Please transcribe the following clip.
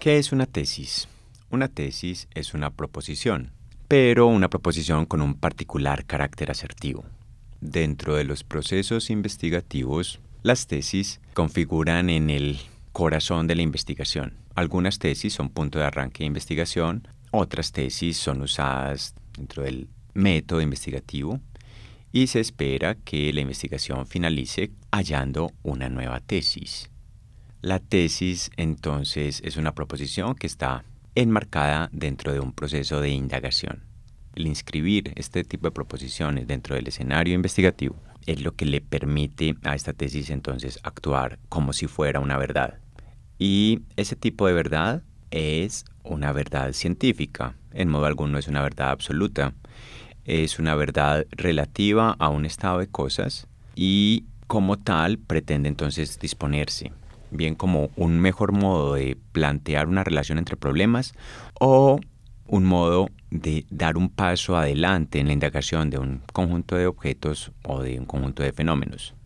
¿Qué es una tesis? Una tesis es una proposición, pero una proposición con un particular carácter asertivo. Dentro de los procesos investigativos, las tesis configuran en el corazón de la investigación. Algunas tesis son punto de arranque de investigación, otras tesis son usadas dentro del método investigativo y se espera que la investigación finalice hallando una nueva tesis. La tesis entonces es una proposición que está enmarcada dentro de un proceso de indagación. El inscribir este tipo de proposiciones dentro del escenario investigativo es lo que le permite a esta tesis entonces actuar como si fuera una verdad. Y ese tipo de verdad es una verdad científica, en modo alguno es una verdad absoluta, es una verdad relativa a un estado de cosas y como tal pretende entonces disponerse bien como un mejor modo de plantear una relación entre problemas o un modo de dar un paso adelante en la indagación de un conjunto de objetos o de un conjunto de fenómenos.